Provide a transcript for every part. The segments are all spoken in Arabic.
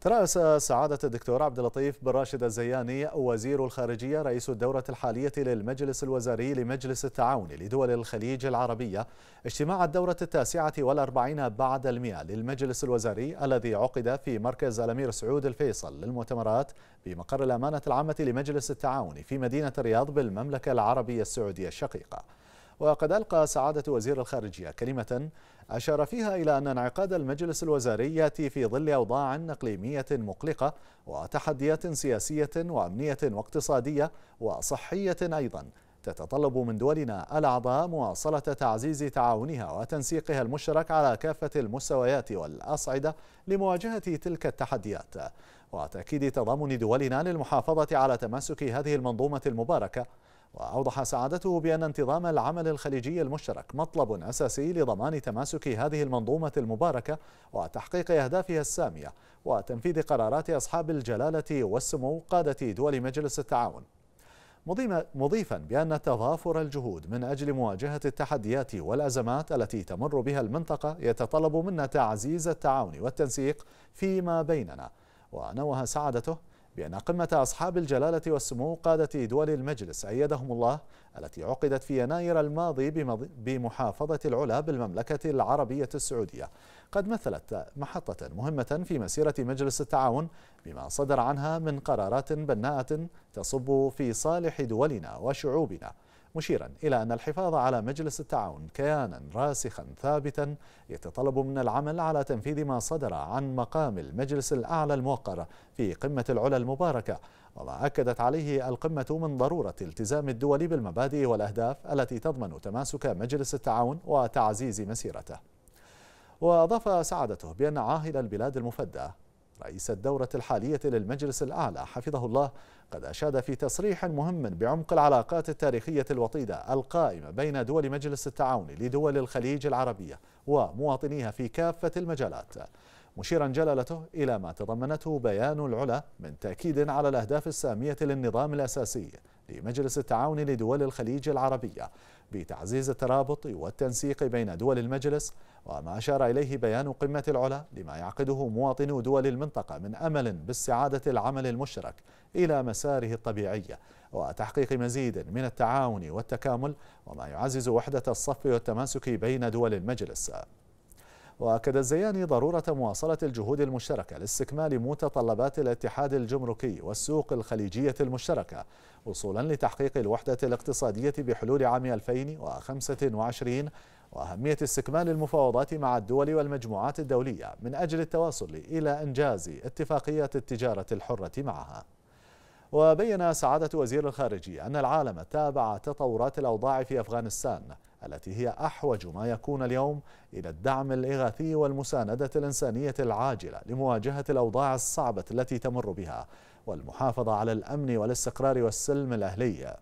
ترأس سعادة الدكتور عبد اللطيف بن راشد الزياني وزير الخارجية رئيس الدورة الحالية للمجلس الوزاري لمجلس التعاون لدول الخليج العربية اجتماع الدورة التاسعة والأربعين بعد المئة للمجلس الوزاري الذي عقد في مركز الأمير سعود الفيصل للمؤتمرات بمقر الأمانة العامة لمجلس التعاون في مدينة الرياض بالمملكة العربية السعودية الشقيقة وقد ألقى سعادة وزير الخارجية كلمة أشار فيها إلى أن انعقاد المجلس الوزاري يأتي في ظل أوضاع إقليمية مقلقة وتحديات سياسية وأمنية واقتصادية وصحية أيضا تتطلب من دولنا الأعضاء مواصلة تعزيز تعاونها وتنسيقها المشترك على كافة المستويات والأصعدة لمواجهة تلك التحديات وتأكيد تضامن دولنا للمحافظة على تماسك هذه المنظومة المباركة وأوضح سعادته بأن انتظام العمل الخليجي المشترك مطلب أساسي لضمان تماسك هذه المنظومة المباركة وتحقيق أهدافها السامية وتنفيذ قرارات أصحاب الجلالة والسمو قادة دول مجلس التعاون مضيفا بأن تضافر الجهود من أجل مواجهة التحديات والأزمات التي تمر بها المنطقة يتطلب منا تعزيز التعاون والتنسيق فيما بيننا ونوه سعادته بأن قمة أصحاب الجلالة والسمو قادة دول المجلس أيدهم الله التي عقدت في يناير الماضي بمحافظة العلا بالمملكة العربية السعودية قد مثلت محطة مهمة في مسيرة مجلس التعاون بما صدر عنها من قرارات بناءة تصب في صالح دولنا وشعوبنا مشيرا إلى أن الحفاظ على مجلس التعاون كيانا راسخا ثابتا يتطلب من العمل على تنفيذ ما صدر عن مقام المجلس الأعلى الموقر في قمة العلا المباركة وما أكدت عليه القمة من ضرورة التزام الدول بالمبادئ والأهداف التي تضمن تماسك مجلس التعاون وتعزيز مسيرته وأضاف سعادته بأن عاهل البلاد المفدى رئيس الدورة الحالية للمجلس الأعلى حفظه الله قد أشاد في تصريح مهم بعمق العلاقات التاريخية الوطيدة القائمة بين دول مجلس التعاون لدول الخليج العربية ومواطنيها في كافة المجالات مشيرا جلالته إلى ما تضمنته بيان العلا من تأكيد على الأهداف السامية للنظام الأساسي لمجلس التعاون لدول الخليج العربية بتعزيز الترابط والتنسيق بين دول المجلس وما أشار إليه بيان قمة العلا لما يعقده مواطنو دول المنطقة من أمل باستعادة العمل المشترك إلى مساره الطبيعي وتحقيق مزيد من التعاون والتكامل وما يعزز وحدة الصف والتماسك بين دول المجلس وأكد الزياني ضرورة مواصلة الجهود المشتركة لاستكمال متطلبات الاتحاد الجمركي والسوق الخليجية المشتركة وصولا لتحقيق الوحدة الاقتصادية بحلول عام 2025 وأهمية استكمال المفاوضات مع الدول والمجموعات الدولية من أجل التواصل إلى إنجاز اتفاقية التجارة الحرة معها وبين سعادة وزير الخارجية أن العالم تابع تطورات الأوضاع في أفغانستان التي هي أحوج ما يكون اليوم إلى الدعم الإغاثي والمساندة الإنسانية العاجلة لمواجهة الأوضاع الصعبة التي تمر بها والمحافظة على الأمن والاستقرار والسلم الأهلي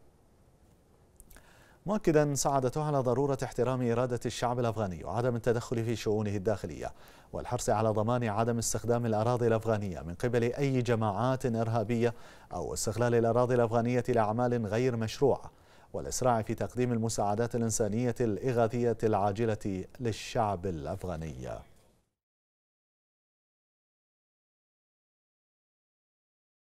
مؤكدا سعادته على ضرورة احترام إرادة الشعب الأفغاني وعدم التدخل في شؤونه الداخلية والحرص على ضمان عدم استخدام الأراضي الأفغانية من قبل أي جماعات إرهابية أو استغلال الأراضي الأفغانية لأعمال غير مشروعة والإسراع في تقديم المساعدات الإنسانية الإغاثية العاجلة للشعب الأفغاني